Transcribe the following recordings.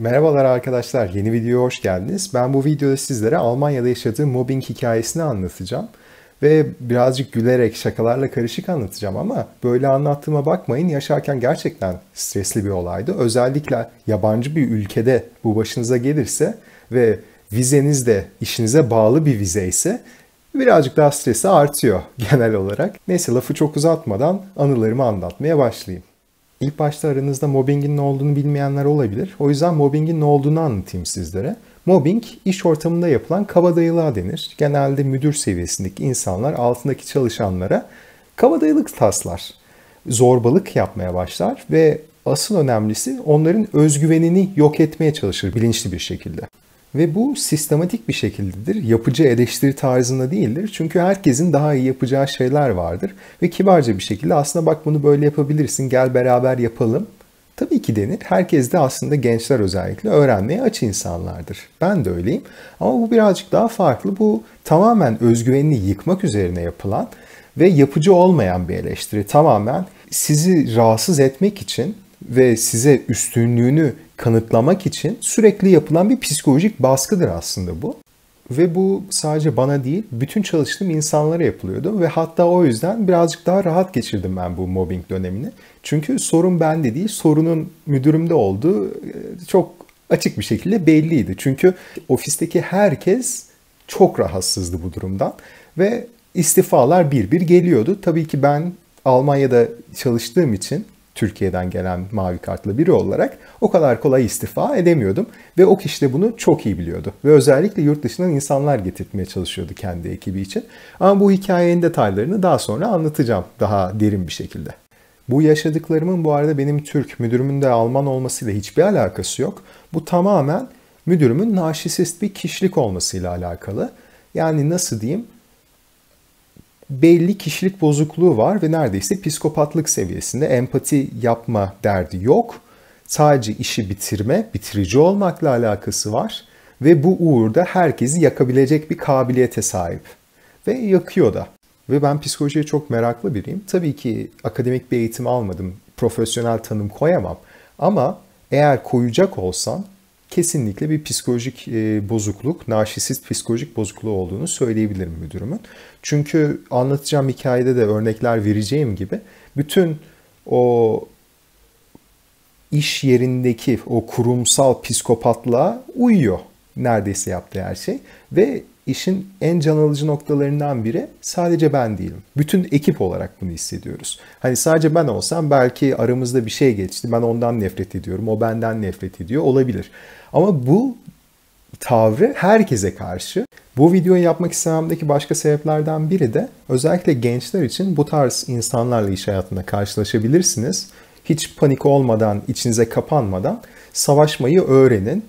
Merhabalar arkadaşlar, yeni videoya hoş geldiniz. Ben bu videoda sizlere Almanya'da yaşadığım mobbing hikayesini anlatacağım. Ve birazcık gülerek, şakalarla karışık anlatacağım ama böyle anlattığıma bakmayın. Yaşarken gerçekten stresli bir olaydı. Özellikle yabancı bir ülkede bu başınıza gelirse ve vizeniz de işinize bağlı bir vize ise birazcık daha stresi artıyor genel olarak. Neyse lafı çok uzatmadan anılarımı anlatmaya başlayayım. İlk başta aranızda mobbingin ne olduğunu bilmeyenler olabilir. O yüzden mobbingin ne olduğunu anlatayım sizlere. Mobbing, iş ortamında yapılan kabadayılığa denir. Genelde müdür seviyesindeki insanlar altındaki çalışanlara kabadayılık taslar. Zorbalık yapmaya başlar ve asıl önemlisi onların özgüvenini yok etmeye çalışır bilinçli bir şekilde. Ve bu sistematik bir şekildedir. Yapıcı eleştiri tarzında değildir. Çünkü herkesin daha iyi yapacağı şeyler vardır. Ve kibarca bir şekilde aslında bak bunu böyle yapabilirsin gel beraber yapalım. Tabii ki denir. Herkes de aslında gençler özellikle öğrenmeye aç insanlardır. Ben de öyleyim. Ama bu birazcık daha farklı. Bu tamamen özgüvenini yıkmak üzerine yapılan ve yapıcı olmayan bir eleştiri. Tamamen sizi rahatsız etmek için ve size üstünlüğünü kanıtlamak için sürekli yapılan bir psikolojik baskıdır aslında bu. Ve bu sadece bana değil, bütün çalıştığım insanlara yapılıyordu. Ve hatta o yüzden birazcık daha rahat geçirdim ben bu mobbing dönemini. Çünkü sorun bende değil, sorunun müdürümde olduğu e, çok açık bir şekilde belliydi. Çünkü ofisteki herkes çok rahatsızdı bu durumdan. Ve istifalar bir bir geliyordu. Tabii ki ben Almanya'da çalıştığım için Türkiye'den gelen mavi kartlı biri olarak o kadar kolay istifa edemiyordum. Ve o kişi de bunu çok iyi biliyordu. Ve özellikle yurt dışından insanlar getirtmeye çalışıyordu kendi ekibi için. Ama bu hikayenin detaylarını daha sonra anlatacağım daha derin bir şekilde. Bu yaşadıklarımın bu arada benim Türk müdürümün de Alman olmasıyla hiçbir alakası yok. Bu tamamen müdürümün narsisist bir kişilik olmasıyla alakalı. Yani nasıl diyeyim belli kişilik bozukluğu var ve neredeyse psikopatlık seviyesinde empati yapma derdi yok. Sadece işi bitirme, bitirici olmakla alakası var ve bu uğurda herkesi yakabilecek bir kabiliyete sahip ve yakıyor da. Ve ben psikolojiye çok meraklı biriyim. Tabii ki akademik bir eğitim almadım, profesyonel tanım koyamam ama eğer koyacak olsam kesinlikle bir psikolojik e, bozukluk, narşisist psikolojik bozukluğu olduğunu söyleyebilirim müdürümün. Çünkü anlatacağım hikayede de örnekler vereceğim gibi bütün o iş yerindeki o kurumsal psikopatla uyuyor neredeyse yaptığı her şey ve işin en can alıcı noktalarından biri sadece ben değilim. Bütün ekip olarak bunu hissediyoruz. Hani sadece ben olsam belki aramızda bir şey geçti. Ben ondan nefret ediyorum. O benden nefret ediyor. Olabilir. Ama bu tavrı herkese karşı. Bu videoyu yapmak istememdeki başka sebeplerden biri de özellikle gençler için bu tarz insanlarla iş hayatında karşılaşabilirsiniz. Hiç panik olmadan, içinize kapanmadan savaşmayı öğrenin.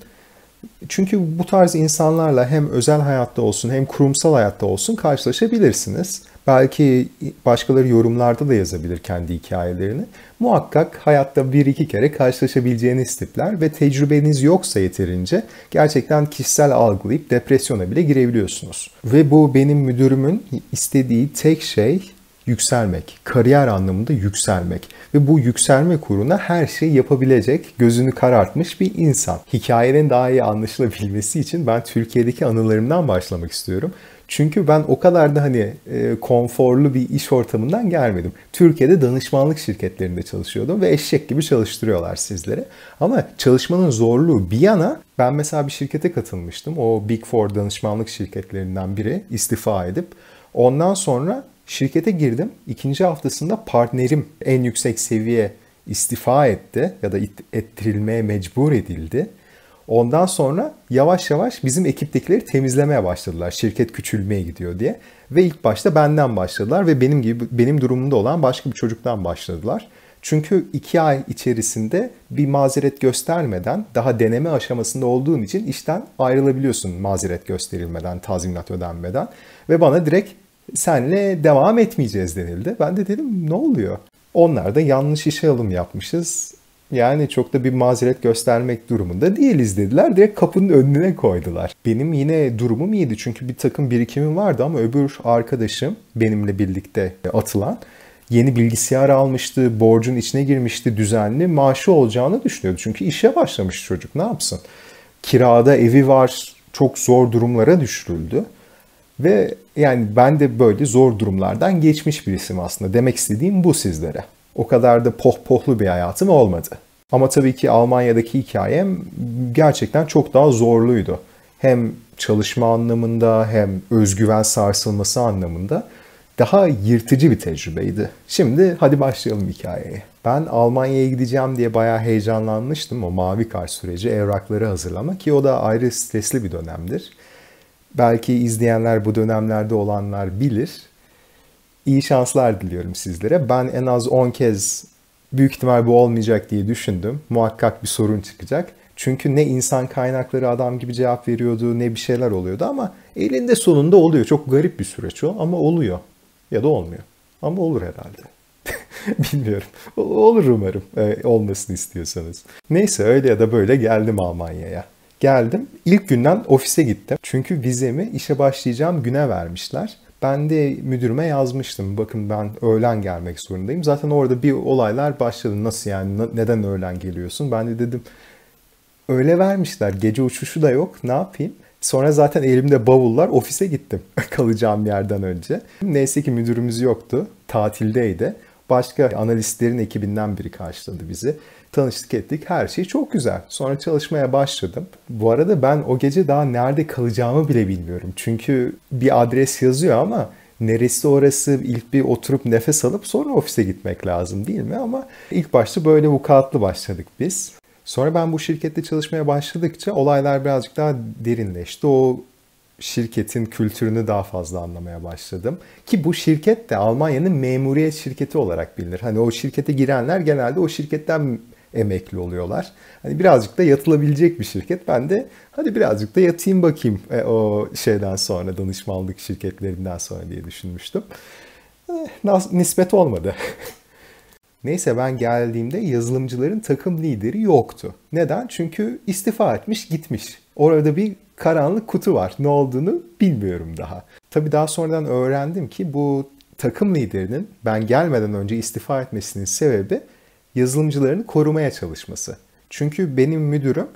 Çünkü bu tarz insanlarla hem özel hayatta olsun hem kurumsal hayatta olsun karşılaşabilirsiniz. Belki başkaları yorumlarda da yazabilir kendi hikayelerini. Muhakkak hayatta bir iki kere karşılaşabileceğiniz tipler ve tecrübeniz yoksa yeterince gerçekten kişisel algılayıp depresyona bile girebiliyorsunuz. Ve bu benim müdürümün istediği tek şey yükselmek, kariyer anlamında yükselmek ve bu yükselme uğruna her şeyi yapabilecek, gözünü karartmış bir insan. Hikayenin daha iyi anlaşılabilmesi için ben Türkiye'deki anılarımdan başlamak istiyorum. Çünkü ben o kadar da hani e, konforlu bir iş ortamından gelmedim. Türkiye'de danışmanlık şirketlerinde çalışıyordum ve eşek gibi çalıştırıyorlar sizlere. Ama çalışmanın zorluğu bir yana ben mesela bir şirkete katılmıştım. O Big Four danışmanlık şirketlerinden biri istifa edip ondan sonra Şirkete girdim. İkinci haftasında partnerim en yüksek seviye istifa etti ya da ettirilmeye mecbur edildi. Ondan sonra yavaş yavaş bizim ekiptekileri temizlemeye başladılar. Şirket küçülmeye gidiyor diye. Ve ilk başta benden başladılar ve benim gibi benim durumumda olan başka bir çocuktan başladılar. Çünkü iki ay içerisinde bir mazeret göstermeden daha deneme aşamasında olduğun için işten ayrılabiliyorsun mazeret gösterilmeden, tazminat ödenmeden. Ve bana direkt senle devam etmeyeceğiz denildi. Ben de dedim ne oluyor? Onlar da yanlış işe alım yapmışız. Yani çok da bir mazeret göstermek durumunda değiliz dediler. Direkt kapının önüne koydular. Benim yine durumum iyiydi çünkü bir takım birikimim vardı ama öbür arkadaşım benimle birlikte atılan yeni bilgisayar almıştı, borcun içine girmişti, düzenli maaşı olacağını düşünüyordu. Çünkü işe başlamış çocuk ne yapsın? Kirada evi var, çok zor durumlara düşürüldü. Ve yani ben de böyle zor durumlardan geçmiş birisiyim aslında. Demek istediğim bu sizlere. O kadar da pohpohlu bir hayatım olmadı. Ama tabii ki Almanya'daki hikayem gerçekten çok daha zorluydu. Hem çalışma anlamında hem özgüven sarsılması anlamında daha yırtıcı bir tecrübeydi. Şimdi hadi başlayalım hikayeye. Ben Almanya'ya gideceğim diye bayağı heyecanlanmıştım o mavi kart süreci evrakları hazırlama ki o da ayrı stresli bir dönemdir belki izleyenler bu dönemlerde olanlar bilir. İyi şanslar diliyorum sizlere. Ben en az 10 kez büyük ihtimal bu olmayacak diye düşündüm. Muhakkak bir sorun çıkacak. Çünkü ne insan kaynakları adam gibi cevap veriyordu ne bir şeyler oluyordu ama elinde sonunda oluyor. Çok garip bir süreç o ama oluyor. Ya da olmuyor. Ama olur herhalde. Bilmiyorum. Olur umarım. Ee, olmasını istiyorsanız. Neyse öyle ya da böyle geldim Almanya'ya. Geldim. İlk günden ofise gittim. Çünkü vizemi işe başlayacağım güne vermişler. Ben de müdürüme yazmıştım. Bakın ben öğlen gelmek zorundayım. Zaten orada bir olaylar başladı. Nasıl yani? Neden öğlen geliyorsun? Ben de dedim öyle vermişler. Gece uçuşu da yok. Ne yapayım? Sonra zaten elimde bavullar ofise gittim kalacağım yerden önce. Neyse ki müdürümüz yoktu. Tatildeydi. Başka analistlerin ekibinden biri karşıladı bizi. Tanıştık ettik. Her şey çok güzel. Sonra çalışmaya başladım. Bu arada ben o gece daha nerede kalacağımı bile bilmiyorum. Çünkü bir adres yazıyor ama neresi orası ilk bir oturup nefes alıp sonra ofise gitmek lazım değil mi? Ama ilk başta böyle vukuatlı başladık biz. Sonra ben bu şirkette çalışmaya başladıkça olaylar birazcık daha derinleşti. O şirketin kültürünü daha fazla anlamaya başladım. Ki bu şirket de Almanya'nın memuriyet şirketi olarak bilinir. Hani o şirkete girenler genelde o şirketten emekli oluyorlar. Hani birazcık da yatılabilecek bir şirket. Ben de hadi birazcık da yatayım bakayım e, o şeyden sonra danışmanlık şirketlerinden sonra diye düşünmüştüm. E, nispet olmadı. Neyse ben geldiğimde yazılımcıların takım lideri yoktu. Neden? Çünkü istifa etmiş gitmiş. Orada bir karanlık kutu var. Ne olduğunu bilmiyorum daha. Tabi daha sonradan öğrendim ki bu takım liderinin ben gelmeden önce istifa etmesinin sebebi yazılımcılarını korumaya çalışması. Çünkü benim müdürüm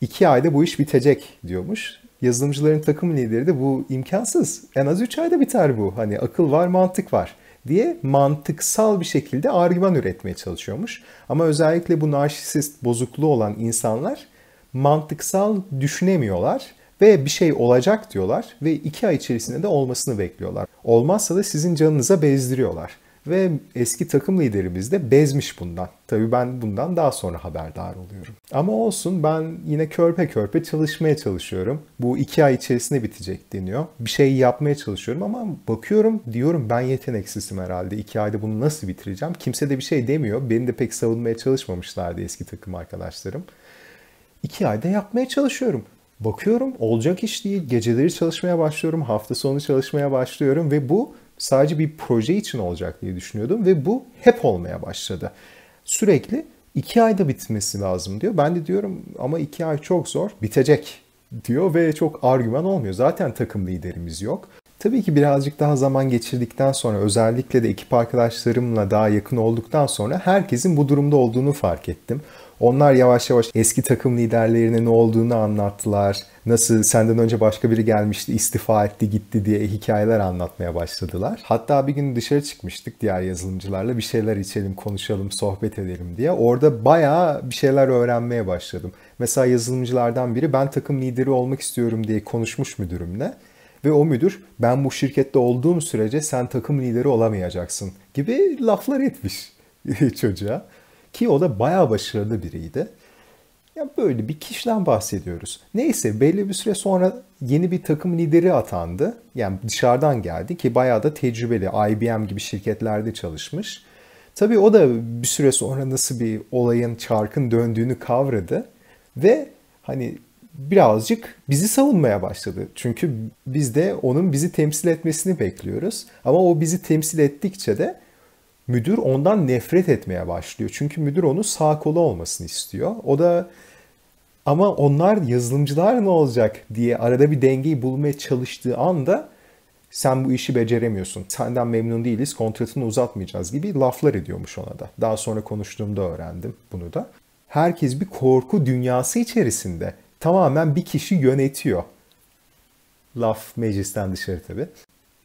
iki ayda bu iş bitecek diyormuş. Yazılımcıların takım lideri de bu imkansız. En az üç ayda biter bu. Hani akıl var, mantık var diye mantıksal bir şekilde argüman üretmeye çalışıyormuş. Ama özellikle bu narsist bozukluğu olan insanlar mantıksal düşünemiyorlar ve bir şey olacak diyorlar ve iki ay içerisinde de olmasını bekliyorlar. Olmazsa da sizin canınıza bezdiriyorlar. Ve eski takım liderimiz de bezmiş bundan. Tabii ben bundan daha sonra haberdar oluyorum. Ama olsun ben yine körpe körpe çalışmaya çalışıyorum. Bu iki ay içerisinde bitecek deniyor. Bir şey yapmaya çalışıyorum ama bakıyorum diyorum ben yeteneksizim herhalde. İki ayda bunu nasıl bitireceğim? Kimse de bir şey demiyor. Beni de pek savunmaya çalışmamışlardı eski takım arkadaşlarım. İki ayda yapmaya çalışıyorum. Bakıyorum olacak iş değil. Geceleri çalışmaya başlıyorum. Hafta sonu çalışmaya başlıyorum ve bu sadece bir proje için olacak diye düşünüyordum ve bu hep olmaya başladı. Sürekli iki ayda bitmesi lazım diyor. Ben de diyorum ama iki ay çok zor bitecek diyor ve çok argüman olmuyor. Zaten takım liderimiz yok. Tabii ki birazcık daha zaman geçirdikten sonra özellikle de ekip arkadaşlarımla daha yakın olduktan sonra herkesin bu durumda olduğunu fark ettim. Onlar yavaş yavaş eski takım liderlerine ne olduğunu anlattılar. Nasıl senden önce başka biri gelmişti, istifa etti, gitti diye hikayeler anlatmaya başladılar. Hatta bir gün dışarı çıkmıştık diğer yazılımcılarla bir şeyler içelim, konuşalım, sohbet edelim diye. Orada bayağı bir şeyler öğrenmeye başladım. Mesela yazılımcılardan biri ben takım lideri olmak istiyorum diye konuşmuş müdürümle ve o müdür ben bu şirkette olduğum sürece sen takım lideri olamayacaksın gibi laflar etmiş çocuğa. Ki o da bayağı başarılı biriydi. Ya böyle bir kişiden bahsediyoruz. Neyse belli bir süre sonra yeni bir takım lideri atandı. Yani dışarıdan geldi ki bayağı da tecrübeli. IBM gibi şirketlerde çalışmış. Tabii o da bir süre sonra nasıl bir olayın çarkın döndüğünü kavradı. Ve hani birazcık bizi savunmaya başladı. Çünkü biz de onun bizi temsil etmesini bekliyoruz. Ama o bizi temsil ettikçe de müdür ondan nefret etmeye başlıyor. Çünkü müdür onu sağ kola olmasını istiyor. O da ama onlar yazılımcılar ne olacak diye arada bir dengeyi bulmaya çalıştığı anda sen bu işi beceremiyorsun, senden memnun değiliz, kontratını uzatmayacağız gibi laflar ediyormuş ona da. Daha sonra konuştuğumda öğrendim bunu da. Herkes bir korku dünyası içerisinde. Tamamen bir kişi yönetiyor. Laf meclisten dışarı tabii.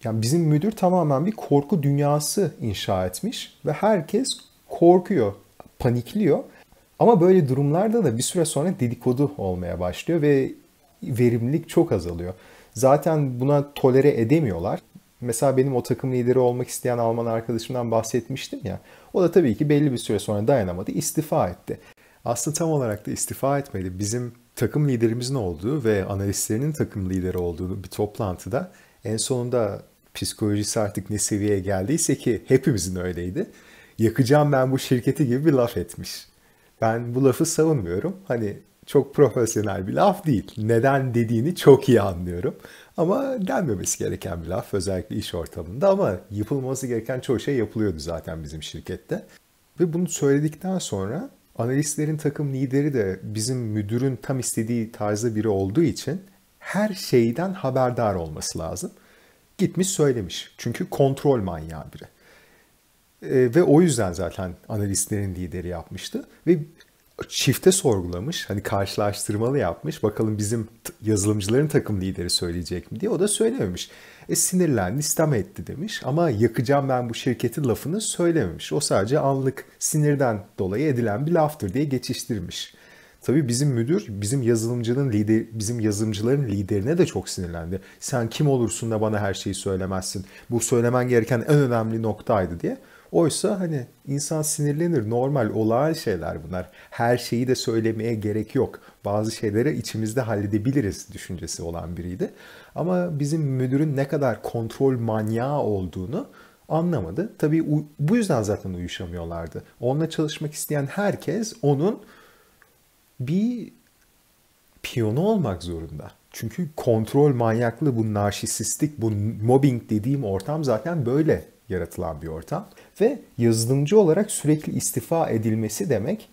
Yani bizim müdür tamamen bir korku dünyası inşa etmiş ve herkes korkuyor, panikliyor. Ama böyle durumlarda da bir süre sonra dedikodu olmaya başlıyor ve verimlilik çok azalıyor. Zaten buna tolere edemiyorlar. Mesela benim o takım lideri olmak isteyen Alman arkadaşımdan bahsetmiştim ya. O da tabii ki belli bir süre sonra dayanamadı, istifa etti. Aslında tam olarak da istifa etmedi. Bizim takım liderimizin olduğu ve analistlerinin takım lideri olduğu bir toplantıda en sonunda psikolojisi artık ne seviyeye geldiyse ki hepimizin öyleydi. Yakacağım ben bu şirketi gibi bir laf etmiş. Ben bu lafı savunmuyorum. Hani çok profesyonel bir laf değil. Neden dediğini çok iyi anlıyorum. Ama denmemesi gereken bir laf özellikle iş ortamında ama yapılması gereken çoğu şey yapılıyordu zaten bizim şirkette. Ve bunu söyledikten sonra analistlerin takım lideri de bizim müdürün tam istediği tarzda biri olduğu için her şeyden haberdar olması lazım. Gitmiş söylemiş. Çünkü kontrol manyağı biri. E, ve o yüzden zaten analistlerin lideri yapmıştı. Ve çifte sorgulamış. Hani karşılaştırmalı yapmış. Bakalım bizim yazılımcıların takım lideri söyleyecek mi diye. O da söylememiş. E sinirlendi, sistem etti demiş. Ama yakacağım ben bu şirketi lafını söylememiş. O sadece anlık sinirden dolayı edilen bir laftır diye geçiştirmiş. Tabii bizim müdür bizim yazılımcının lider bizim yazılımcıların liderine de çok sinirlendi. Sen kim olursun da bana her şeyi söylemezsin. Bu söylemen gereken en önemli noktaydı diye. Oysa hani insan sinirlenir. Normal, olağan şeyler bunlar. Her şeyi de söylemeye gerek yok. Bazı şeyleri içimizde halledebiliriz düşüncesi olan biriydi. Ama bizim müdürün ne kadar kontrol manyağı olduğunu anlamadı. Tabii bu yüzden zaten uyuşamıyorlardı. Onunla çalışmak isteyen herkes onun bir piyonu olmak zorunda. Çünkü kontrol manyaklı, bu narsisistik, bu mobbing dediğim ortam zaten böyle yaratılan bir ortam. Ve yazılımcı olarak sürekli istifa edilmesi demek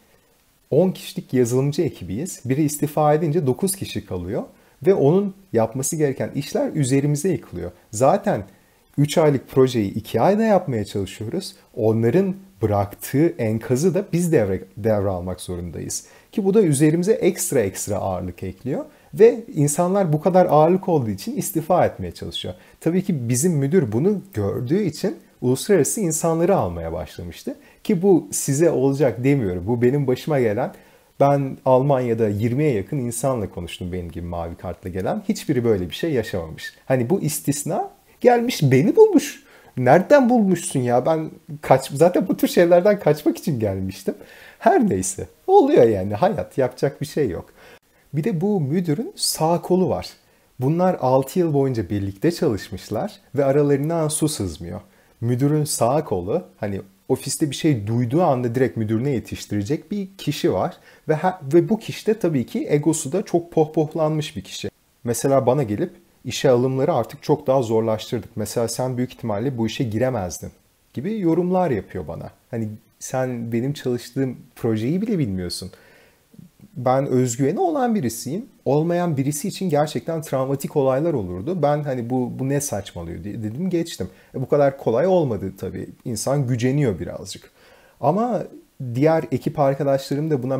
10 kişilik yazılımcı ekibiyiz. Biri istifa edince 9 kişi kalıyor ve onun yapması gereken işler üzerimize yıkılıyor. Zaten 3 aylık projeyi 2 ayda yapmaya çalışıyoruz. Onların bıraktığı enkazı da biz devre, devralmak zorundayız. Ki bu da üzerimize ekstra ekstra ağırlık ekliyor ve insanlar bu kadar ağırlık olduğu için istifa etmeye çalışıyor. Tabii ki bizim müdür bunu gördüğü için uluslararası insanları almaya başlamıştı. Ki bu size olacak demiyorum. Bu benim başıma gelen ben Almanya'da 20'ye yakın insanla konuştum benim gibi mavi kartla gelen. Hiçbiri böyle bir şey yaşamamış. Hani bu istisna gelmiş beni bulmuş. Nereden bulmuşsun ya? Ben kaç zaten bu tür şeylerden kaçmak için gelmiştim. Her neyse. Oluyor yani hayat. Yapacak bir şey yok. Bir de bu müdürün sağ kolu var. Bunlar 6 yıl boyunca birlikte çalışmışlar ve aralarından su sızmıyor. Müdürün sağ kolu hani ofiste bir şey duyduğu anda direkt müdürüne yetiştirecek bir kişi var ve ve bu kişi de tabii ki egosu da çok pohpohlanmış bir kişi. Mesela bana gelip işe alımları artık çok daha zorlaştırdık. Mesela sen büyük ihtimalle bu işe giremezdin gibi yorumlar yapıyor bana. Hani sen benim çalıştığım projeyi bile bilmiyorsun. Ben özgüveni olan birisiyim. Olmayan birisi için gerçekten travmatik olaylar olurdu. Ben hani bu, bu ne saçmalıyor diye dedim geçtim. E bu kadar kolay olmadı tabii. İnsan güceniyor birazcık. Ama diğer ekip arkadaşlarım da buna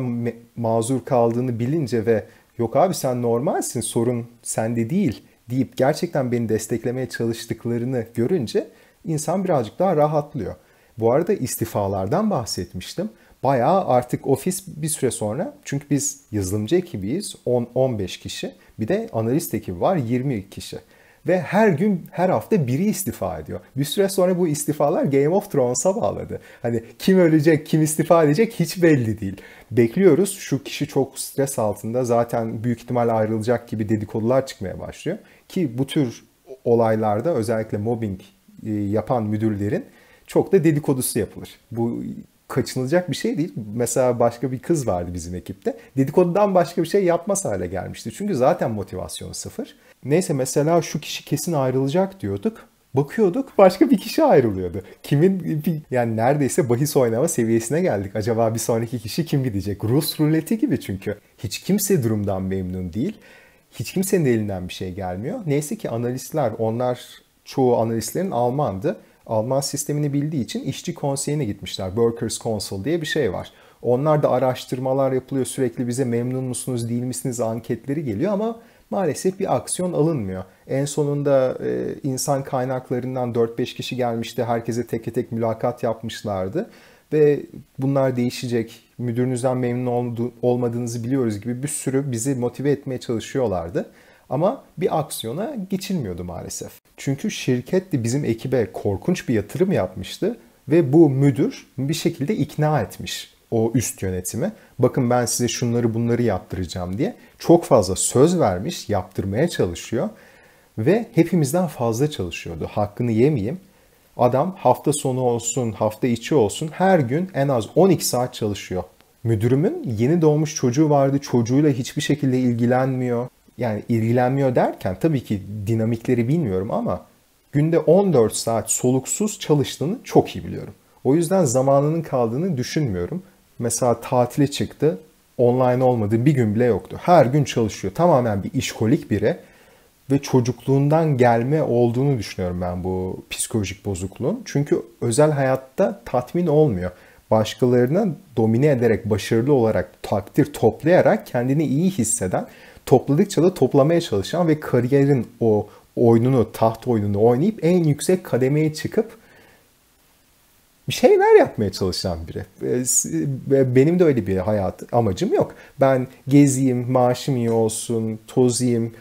mazur kaldığını bilince ve yok abi sen normalsin sorun sende değil deyip gerçekten beni desteklemeye çalıştıklarını görünce insan birazcık daha rahatlıyor. Bu arada istifalardan bahsetmiştim. Bayağı artık ofis bir süre sonra çünkü biz yazılımcı ekibiyiz 10-15 kişi bir de analist ekibi var 20 kişi. Ve her gün her hafta biri istifa ediyor. Bir süre sonra bu istifalar Game of Thrones'a bağladı. Hani kim ölecek, kim istifa edecek hiç belli değil. Bekliyoruz şu kişi çok stres altında zaten büyük ihtimal ayrılacak gibi dedikodular çıkmaya başlıyor. Ki bu tür olaylarda özellikle mobbing e, yapan müdürlerin çok da dedikodusu yapılır. Bu kaçınılacak bir şey değil. Mesela başka bir kız vardı bizim ekipte. Dedikodudan başka bir şey yapmaz hale gelmişti. Çünkü zaten motivasyonu sıfır. Neyse mesela şu kişi kesin ayrılacak diyorduk. Bakıyorduk başka bir kişi ayrılıyordu. Kimin yani neredeyse bahis oynama seviyesine geldik. Acaba bir sonraki kişi kim gidecek? Rus ruleti gibi çünkü. Hiç kimse durumdan memnun değil. Hiç kimsenin elinden bir şey gelmiyor. Neyse ki analistler onlar çoğu analistlerin Almandı Alman sistemini bildiği için işçi konseyine gitmişler. Workers Council diye bir şey var. Onlar da araştırmalar yapılıyor sürekli bize memnun musunuz değil misiniz anketleri geliyor ama maalesef bir aksiyon alınmıyor. En sonunda e, insan kaynaklarından 4-5 kişi gelmişti. Herkese tek tek mülakat yapmışlardı. Ve bunlar değişecek, müdürünüzden memnun olmadığınızı biliyoruz gibi bir sürü bizi motive etmeye çalışıyorlardı. Ama bir aksiyona geçilmiyordu maalesef. Çünkü şirket de bizim ekibe korkunç bir yatırım yapmıştı ve bu müdür bir şekilde ikna etmiş o üst yönetimi. Bakın ben size şunları bunları yaptıracağım diye çok fazla söz vermiş, yaptırmaya çalışıyor ve hepimizden fazla çalışıyordu. Hakkını yemeyeyim. Adam hafta sonu olsun, hafta içi olsun her gün en az 12 saat çalışıyor. Müdürümün yeni doğmuş çocuğu vardı. Çocuğuyla hiçbir şekilde ilgilenmiyor yani ilgilenmiyor derken tabii ki dinamikleri bilmiyorum ama günde 14 saat soluksuz çalıştığını çok iyi biliyorum. O yüzden zamanının kaldığını düşünmüyorum. Mesela tatile çıktı, online olmadığı bir gün bile yoktu. Her gün çalışıyor. Tamamen bir işkolik biri ve çocukluğundan gelme olduğunu düşünüyorum ben bu psikolojik bozukluğun. Çünkü özel hayatta tatmin olmuyor. Başkalarına domine ederek, başarılı olarak, takdir toplayarak kendini iyi hisseden topladıkça da toplamaya çalışan ve kariyerin o oyununu, taht oyununu oynayıp en yüksek kademeye çıkıp bir şeyler yapmaya çalışan biri. Benim de öyle bir hayat amacım yok. Ben geziyim, maaşım iyi olsun, tozayım,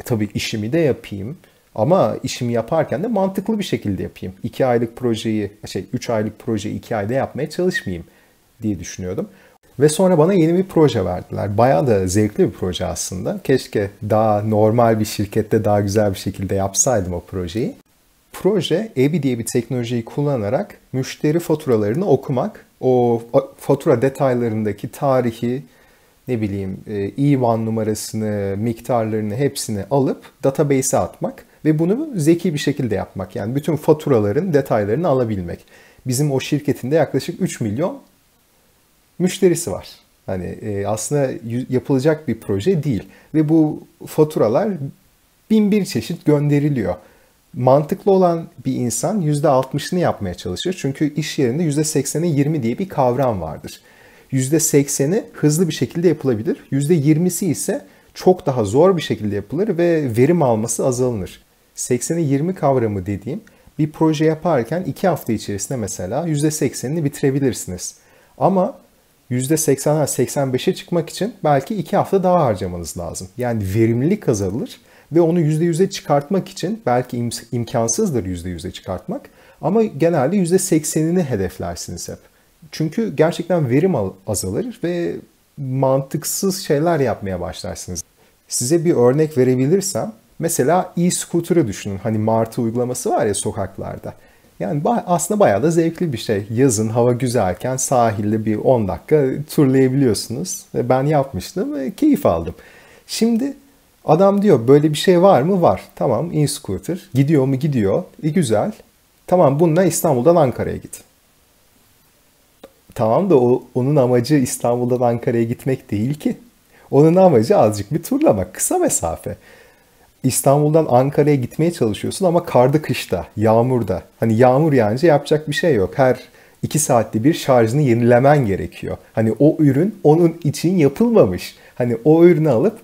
e, tabii işimi de yapayım. Ama işimi yaparken de mantıklı bir şekilde yapayım. 2 aylık projeyi, şey 3 aylık projeyi 2 ayda yapmaya çalışmayayım diye düşünüyordum. Ve sonra bana yeni bir proje verdiler. Bayağı da zevkli bir proje aslında. Keşke daha normal bir şirkette daha güzel bir şekilde yapsaydım o projeyi. Proje EBI diye bir teknolojiyi kullanarak müşteri faturalarını okumak, o fatura detaylarındaki tarihi, ne bileyim e, IBAN numarasını, miktarlarını hepsini alıp database'e atmak ve bunu zeki bir şekilde yapmak. Yani bütün faturaların detaylarını alabilmek. Bizim o şirketinde yaklaşık 3 milyon müşterisi var. Hani e, aslında yapılacak bir proje değil ve bu faturalar bin bir çeşit gönderiliyor. Mantıklı olan bir insan %60'ını yapmaya çalışır. Çünkü iş yerinde %80'e 20 diye bir kavram vardır. %80'i hızlı bir şekilde yapılabilir. %20'si ise çok daha zor bir şekilde yapılır ve verim alması azalınır. 80'e 20 kavramı dediğim bir proje yaparken 2 hafta içerisinde mesela %80'ini bitirebilirsiniz. Ama %80'den 85'e çıkmak için belki 2 hafta daha harcamanız lazım. Yani verimlilik azalır ve onu %100'e çıkartmak için belki imkansızdır %100'e çıkartmak ama genelde %80'ini hedeflersiniz hep. Çünkü gerçekten verim azalır ve mantıksız şeyler yapmaya başlarsınız. Size bir örnek verebilirsem mesela e-scooter'ı düşünün. Hani martı uygulaması var ya sokaklarda. Yani aslında bayağı da zevkli bir şey. Yazın hava güzelken sahilde bir 10 dakika turlayabiliyorsunuz. Ben yapmıştım ve keyif aldım. Şimdi adam diyor böyle bir şey var mı? Var. Tamam e-scooter. Gidiyor mu? Gidiyor. E, güzel. Tamam bununla İstanbul'dan Ankara'ya git. Tamam da o, onun amacı İstanbul'dan Ankara'ya gitmek değil ki. Onun amacı azıcık bir turlamak. Kısa mesafe. İstanbul'dan Ankara'ya gitmeye çalışıyorsun ama kardı kışta, yağmurda. Hani yağmur yağınca yapacak bir şey yok. Her iki saatte bir şarjını yenilemen gerekiyor. Hani o ürün onun için yapılmamış. Hani o ürünü alıp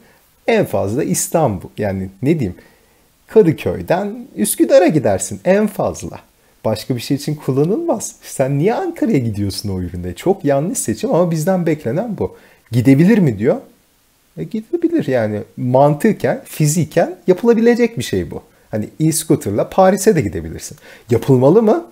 en fazla İstanbul yani ne diyeyim Kadıköy'den Üsküdar'a gidersin en fazla. Başka bir şey için kullanılmaz. Sen niye Ankara'ya gidiyorsun o üründe? Çok yanlış seçim ama bizden beklenen bu. Gidebilir mi diyor. E, gidilebilir yani mantıken, fiziken yapılabilecek bir şey bu. Hani e-scooter'la Paris'e de gidebilirsin. Yapılmalı mı?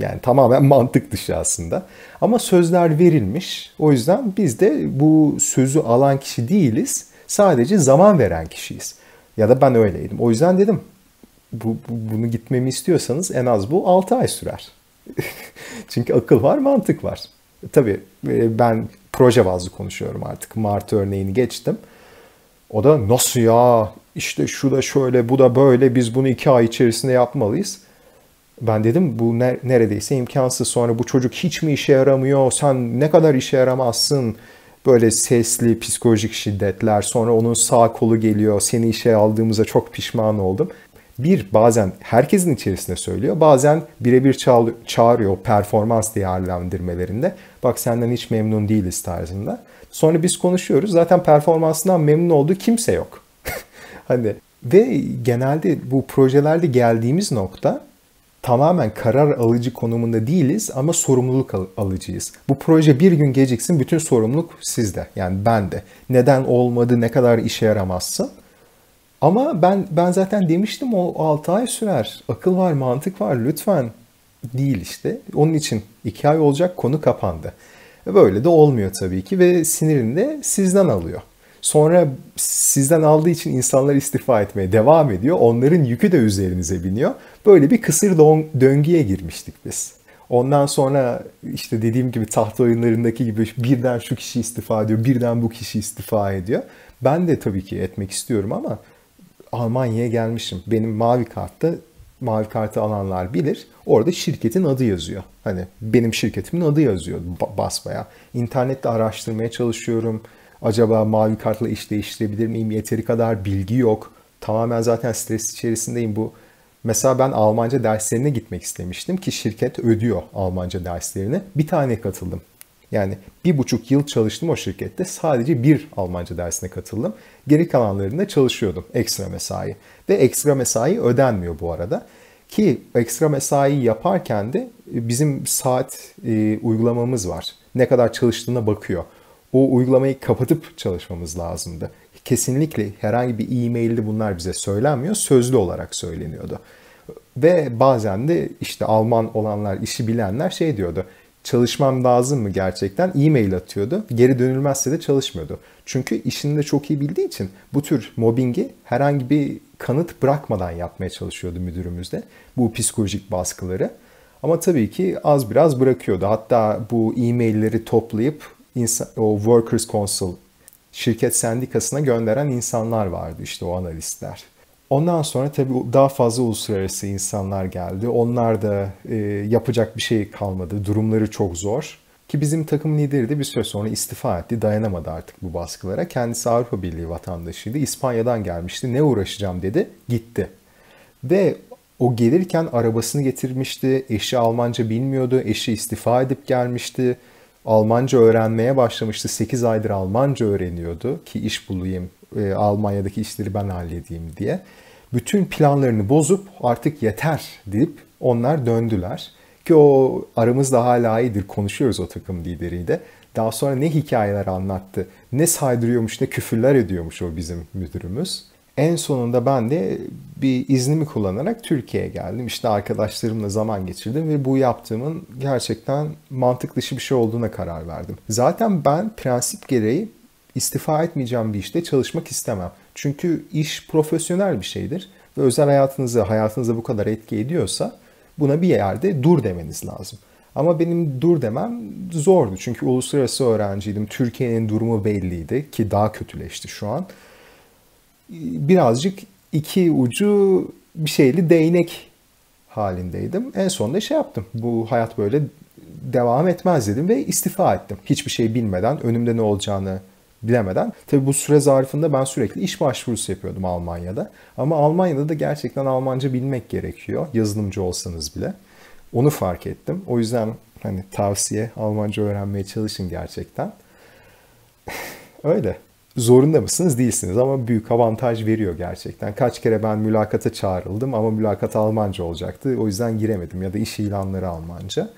Yani tamamen mantık dışı aslında. Ama sözler verilmiş. O yüzden biz de bu sözü alan kişi değiliz. Sadece zaman veren kişiyiz. Ya da ben öyleydim. O yüzden dedim bu, bu, bunu gitmemi istiyorsanız en az bu 6 ay sürer. Çünkü akıl var, mantık var. E, tabii e, ben proje bazlı konuşuyorum artık. Mart örneğini geçtim. O da nasıl ya işte şu da şöyle bu da böyle biz bunu iki ay içerisinde yapmalıyız. Ben dedim bu neredeyse imkansız. Sonra bu çocuk hiç mi işe yaramıyor? Sen ne kadar işe yaramazsın? Böyle sesli psikolojik şiddetler. Sonra onun sağ kolu geliyor. Seni işe aldığımıza çok pişman oldum bir bazen herkesin içerisinde söylüyor bazen birebir çağırıyor performans değerlendirmelerinde. Bak senden hiç memnun değiliz tarzında. Sonra biz konuşuyoruz zaten performansından memnun olduğu kimse yok. hani ve genelde bu projelerde geldiğimiz nokta tamamen karar alıcı konumunda değiliz ama sorumluluk al- alıcıyız. Bu proje bir gün geciksin bütün sorumluluk sizde yani bende. Neden olmadı, ne kadar işe yaramazsın ama ben ben zaten demiştim o 6 ay sürer. Akıl var, mantık var lütfen. Değil işte. Onun için 2 ay olacak konu kapandı. E, böyle de olmuyor tabii ki ve sinirini de sizden alıyor. Sonra sizden aldığı için insanlar istifa etmeye devam ediyor. Onların yükü de üzerinize biniyor. Böyle bir kısır döngüye girmiştik biz. Ondan sonra işte dediğim gibi taht oyunlarındaki gibi birden şu kişi istifa ediyor, birden bu kişi istifa ediyor. Ben de tabii ki etmek istiyorum ama Almanya'ya gelmişim. Benim mavi kartta mavi kartı alanlar bilir. Orada şirketin adı yazıyor. Hani benim şirketimin adı yazıyor basmaya. İnternette araştırmaya çalışıyorum. Acaba mavi kartla iş değiştirebilir miyim? Yeteri kadar bilgi yok. Tamamen zaten stres içerisindeyim bu. Mesela ben Almanca derslerine gitmek istemiştim ki şirket ödüyor Almanca derslerini. Bir tane katıldım. Yani bir buçuk yıl çalıştım o şirkette. Sadece bir Almanca dersine katıldım. Geri kalanlarında çalışıyordum ekstra mesai. Ve ekstra mesai ödenmiyor bu arada. Ki ekstra mesai yaparken de e, bizim saat e, uygulamamız var. Ne kadar çalıştığına bakıyor. O uygulamayı kapatıp çalışmamız lazımdı. Kesinlikle herhangi bir e-mailde bunlar bize söylenmiyor. Sözlü olarak söyleniyordu. Ve bazen de işte Alman olanlar, işi bilenler şey diyordu çalışmam lazım mı gerçekten? E-mail atıyordu. Geri dönülmezse de çalışmıyordu. Çünkü işini de çok iyi bildiği için bu tür mobbingi herhangi bir kanıt bırakmadan yapmaya çalışıyordu müdürümüzde. Bu psikolojik baskıları. Ama tabii ki az biraz bırakıyordu. Hatta bu e-mailleri toplayıp o Workers Council şirket sendikasına gönderen insanlar vardı işte o analistler. Ondan sonra tabii daha fazla uluslararası insanlar geldi. Onlar da e, yapacak bir şey kalmadı. Durumları çok zor. Ki bizim takım lideri de bir süre sonra istifa etti. Dayanamadı artık bu baskılara. Kendisi Avrupa Birliği vatandaşıydı. İspanya'dan gelmişti. Ne uğraşacağım dedi. Gitti. Ve o gelirken arabasını getirmişti. Eşi Almanca bilmiyordu. Eşi istifa edip gelmişti. Almanca öğrenmeye başlamıştı. 8 aydır Almanca öğreniyordu ki iş bulayım, e, Almanya'daki işleri ben halledeyim diye bütün planlarını bozup artık yeter deyip onlar döndüler. Ki o aramızda hala iyidir konuşuyoruz o takım lideriyle. Daha sonra ne hikayeler anlattı, ne saydırıyormuş, ne küfürler ediyormuş o bizim müdürümüz. En sonunda ben de bir iznimi kullanarak Türkiye'ye geldim. İşte arkadaşlarımla zaman geçirdim ve bu yaptığımın gerçekten mantık dışı bir şey olduğuna karar verdim. Zaten ben prensip gereği istifa etmeyeceğim bir işte çalışmak istemem. Çünkü iş profesyonel bir şeydir ve özel hayatınızı, hayatınızı bu kadar etki ediyorsa buna bir yerde dur demeniz lazım. Ama benim dur demem zordu. Çünkü uluslararası öğrenciydim. Türkiye'nin durumu belliydi ki daha kötüleşti şu an. Birazcık iki ucu bir şeyli değnek halindeydim. En sonunda şey yaptım. Bu hayat böyle devam etmez dedim ve istifa ettim. Hiçbir şey bilmeden önümde ne olacağını bilemeden. Tabii bu süre zarfında ben sürekli iş başvurusu yapıyordum Almanya'da. Ama Almanya'da da gerçekten Almanca bilmek gerekiyor. Yazılımcı olsanız bile. Onu fark ettim. O yüzden hani tavsiye Almanca öğrenmeye çalışın gerçekten. Öyle. Zorunda mısınız? Değilsiniz ama büyük avantaj veriyor gerçekten. Kaç kere ben mülakata çağrıldım ama mülakat Almanca olacaktı. O yüzden giremedim ya da iş ilanları Almanca.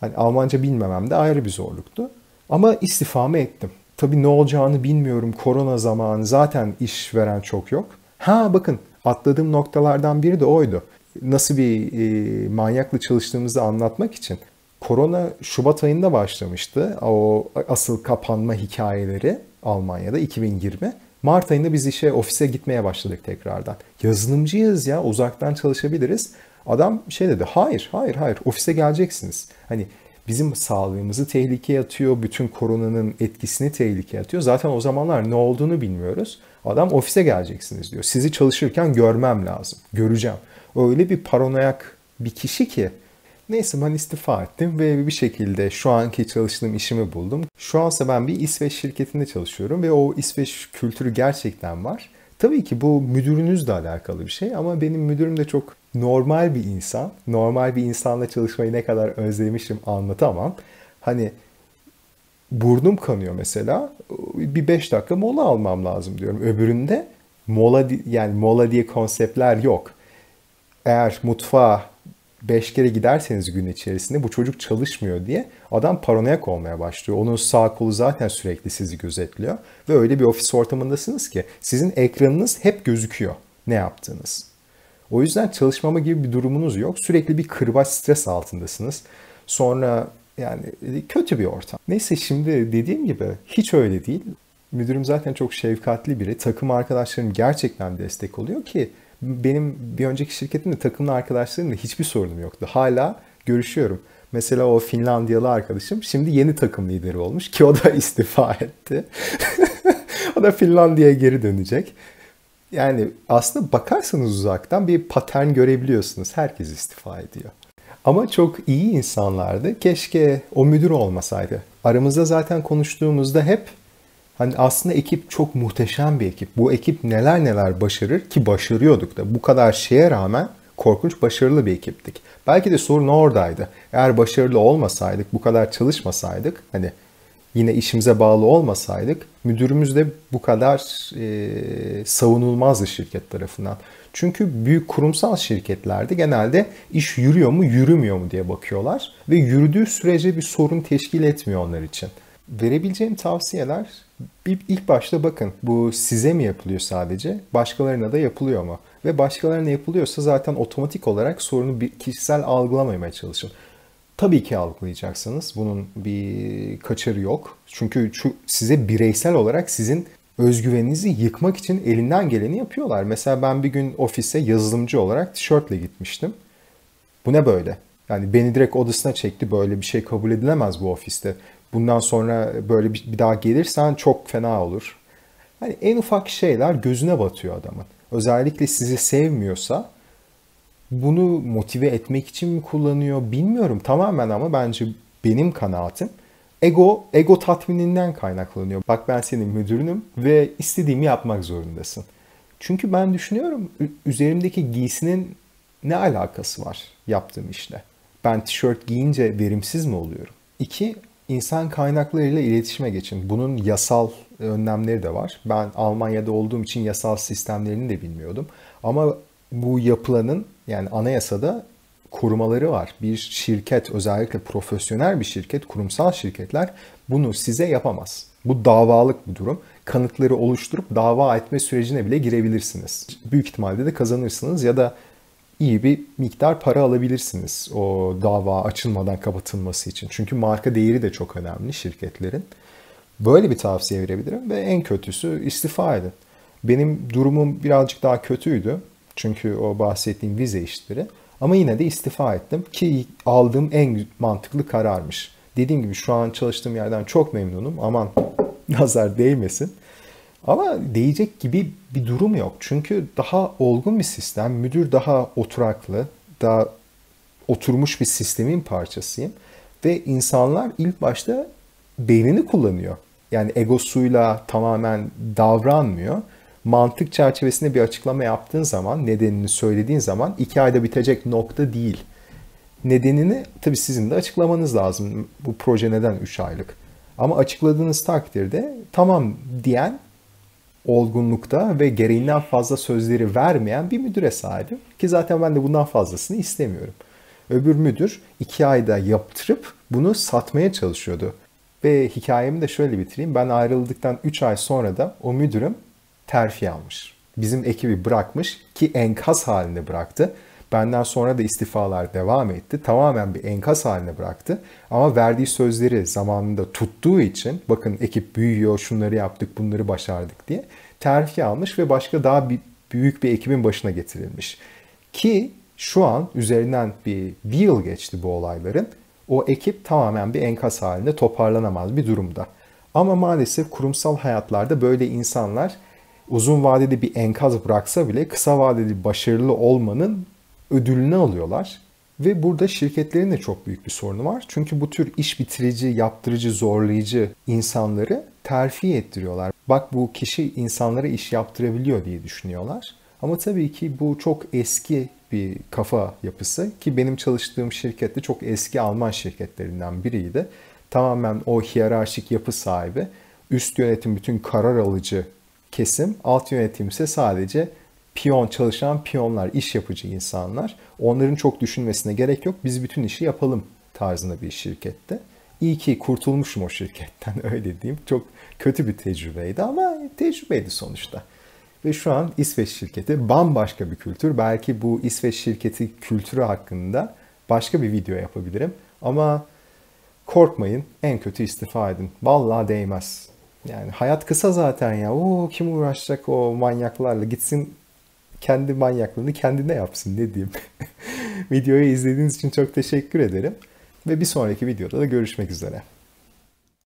Hani Almanca bilmemem de ayrı bir zorluktu. Ama istifamı ettim. Tabii ne olacağını bilmiyorum korona zamanı zaten iş veren çok yok. Ha bakın atladığım noktalardan biri de oydu. Nasıl bir e, manyakla çalıştığımızı anlatmak için. Korona Şubat ayında başlamıştı. O asıl kapanma hikayeleri Almanya'da 2020. Mart ayında biz işe ofise gitmeye başladık tekrardan. Yazılımcıyız ya uzaktan çalışabiliriz. Adam şey dedi hayır hayır hayır ofise geleceksiniz. Hani bizim sağlığımızı tehlikeye atıyor, bütün koronanın etkisini tehlikeye atıyor. Zaten o zamanlar ne olduğunu bilmiyoruz. Adam ofise geleceksiniz diyor. Sizi çalışırken görmem lazım, göreceğim. Öyle bir paranoyak bir kişi ki Neyse ben istifa ettim ve bir şekilde şu anki çalıştığım işimi buldum. Şu ansa ben bir İsveç şirketinde çalışıyorum ve o İsveç kültürü gerçekten var. Tabii ki bu müdürünüzle alakalı bir şey ama benim müdürüm de çok normal bir insan. Normal bir insanla çalışmayı ne kadar özlemişim anlatamam. Hani burnum kanıyor mesela. Bir 5 dakika mola almam lazım diyorum. Öbüründe mola yani mola diye konseptler yok. Eğer mutfağa 5 kere giderseniz gün içerisinde bu çocuk çalışmıyor diye adam paranoyak olmaya başlıyor. Onun sağ kolu zaten sürekli sizi gözetliyor ve öyle bir ofis ortamındasınız ki sizin ekranınız hep gözüküyor ne yaptığınız. O yüzden çalışmama gibi bir durumunuz yok. Sürekli bir kırbaç stres altındasınız. Sonra yani e, kötü bir ortam. Neyse şimdi dediğim gibi hiç öyle değil. Müdürüm zaten çok şefkatli biri. Takım arkadaşlarım gerçekten destek oluyor ki benim bir önceki şirketimde takımlı arkadaşlarımla hiçbir sorunum yoktu. Hala görüşüyorum. Mesela o Finlandiyalı arkadaşım şimdi yeni takım lideri olmuş ki o da istifa etti. o da Finlandiya'ya geri dönecek. Yani aslında bakarsanız uzaktan bir patern görebiliyorsunuz. Herkes istifa ediyor. Ama çok iyi insanlardı. Keşke o müdür olmasaydı. Aramızda zaten konuştuğumuzda hep Hani aslında ekip çok muhteşem bir ekip. Bu ekip neler neler başarır ki başarıyorduk da bu kadar şeye rağmen korkunç başarılı bir ekiptik. Belki de sorun oradaydı. Eğer başarılı olmasaydık, bu kadar çalışmasaydık, hani yine işimize bağlı olmasaydık müdürümüz de bu kadar e, savunulmazdı şirket tarafından. Çünkü büyük kurumsal şirketlerde genelde iş yürüyor mu yürümüyor mu diye bakıyorlar ve yürüdüğü sürece bir sorun teşkil etmiyor onlar için. Verebileceğim tavsiyeler İlk başta bakın bu size mi yapılıyor sadece, başkalarına da yapılıyor mu? Ve başkalarına yapılıyorsa zaten otomatik olarak sorunu bir kişisel algılamamaya çalışın. Tabii ki algılayacaksınız. Bunun bir kaçarı yok. Çünkü şu, size bireysel olarak sizin özgüveninizi yıkmak için elinden geleni yapıyorlar. Mesela ben bir gün ofise yazılımcı olarak tişörtle gitmiştim. Bu ne böyle? Yani beni direkt odasına çekti böyle bir şey kabul edilemez bu ofiste bundan sonra böyle bir, daha gelirsen çok fena olur. Hani en ufak şeyler gözüne batıyor adamın. Özellikle sizi sevmiyorsa bunu motive etmek için mi kullanıyor bilmiyorum tamamen ama bence benim kanaatim ego ego tatmininden kaynaklanıyor. Bak ben senin müdürünüm ve istediğimi yapmak zorundasın. Çünkü ben düşünüyorum üzerimdeki giysinin ne alakası var yaptığım işle? Ben tişört giyince verimsiz mi oluyorum? İki, insan kaynaklarıyla iletişime geçin. Bunun yasal önlemleri de var. Ben Almanya'da olduğum için yasal sistemlerini de bilmiyordum. Ama bu yapılanın yani anayasada korumaları var. Bir şirket özellikle profesyonel bir şirket, kurumsal şirketler bunu size yapamaz. Bu davalık bir durum. Kanıtları oluşturup dava etme sürecine bile girebilirsiniz. Büyük ihtimalle de kazanırsınız ya da iyi bir miktar para alabilirsiniz o dava açılmadan kapatılması için. Çünkü marka değeri de çok önemli şirketlerin. Böyle bir tavsiye verebilirim ve en kötüsü istifa edin. Benim durumum birazcık daha kötüydü. Çünkü o bahsettiğim vize işleri. Ama yine de istifa ettim ki aldığım en mantıklı kararmış. Dediğim gibi şu an çalıştığım yerden çok memnunum. Aman nazar değmesin. Ama değecek gibi bir durum yok. Çünkü daha olgun bir sistem, müdür daha oturaklı, daha oturmuş bir sistemin parçasıyım. Ve insanlar ilk başta beynini kullanıyor. Yani egosuyla tamamen davranmıyor. Mantık çerçevesinde bir açıklama yaptığın zaman, nedenini söylediğin zaman iki ayda bitecek nokta değil. Nedenini tabii sizin de açıklamanız lazım. Bu proje neden üç aylık? Ama açıkladığınız takdirde tamam diyen olgunlukta ve gereğinden fazla sözleri vermeyen bir müdüre sahibim. Ki zaten ben de bundan fazlasını istemiyorum. Öbür müdür iki ayda yaptırıp bunu satmaya çalışıyordu. Ve hikayemi de şöyle bitireyim. Ben ayrıldıktan 3 ay sonra da o müdürüm terfi almış. Bizim ekibi bırakmış ki enkaz halinde bıraktı. Benden sonra da istifalar devam etti. Tamamen bir enkaz haline bıraktı. Ama verdiği sözleri zamanında tuttuğu için bakın ekip büyüyor, şunları yaptık, bunları başardık diye terfi almış ve başka daha bir, büyük bir ekibin başına getirilmiş. Ki şu an üzerinden bir, bir yıl geçti bu olayların. O ekip tamamen bir enkaz halinde toparlanamaz bir durumda. Ama maalesef kurumsal hayatlarda böyle insanlar uzun vadede bir enkaz bıraksa bile kısa vadede başarılı olmanın ödülünü alıyorlar. Ve burada şirketlerin de çok büyük bir sorunu var. Çünkü bu tür iş bitirici, yaptırıcı, zorlayıcı insanları terfi ettiriyorlar. Bak bu kişi insanlara iş yaptırabiliyor diye düşünüyorlar. Ama tabii ki bu çok eski bir kafa yapısı ki benim çalıştığım şirket de çok eski Alman şirketlerinden biriydi. Tamamen o hiyerarşik yapı sahibi. Üst yönetim bütün karar alıcı kesim, alt yönetim ise sadece piyon, çalışan piyonlar, iş yapıcı insanlar. Onların çok düşünmesine gerek yok. Biz bütün işi yapalım tarzında bir şirkette. İyi ki kurtulmuşum o şirketten öyle diyeyim. Çok kötü bir tecrübeydi ama tecrübeydi sonuçta. Ve şu an İsveç şirketi bambaşka bir kültür. Belki bu İsveç şirketi kültürü hakkında başka bir video yapabilirim. Ama korkmayın en kötü istifa edin. Vallahi değmez. Yani hayat kısa zaten ya. Oo kim uğraşacak o manyaklarla gitsin kendi manyaklığını kendine yapsın ne diyeyim. Videoyu izlediğiniz için çok teşekkür ederim. Ve bir sonraki videoda da görüşmek üzere.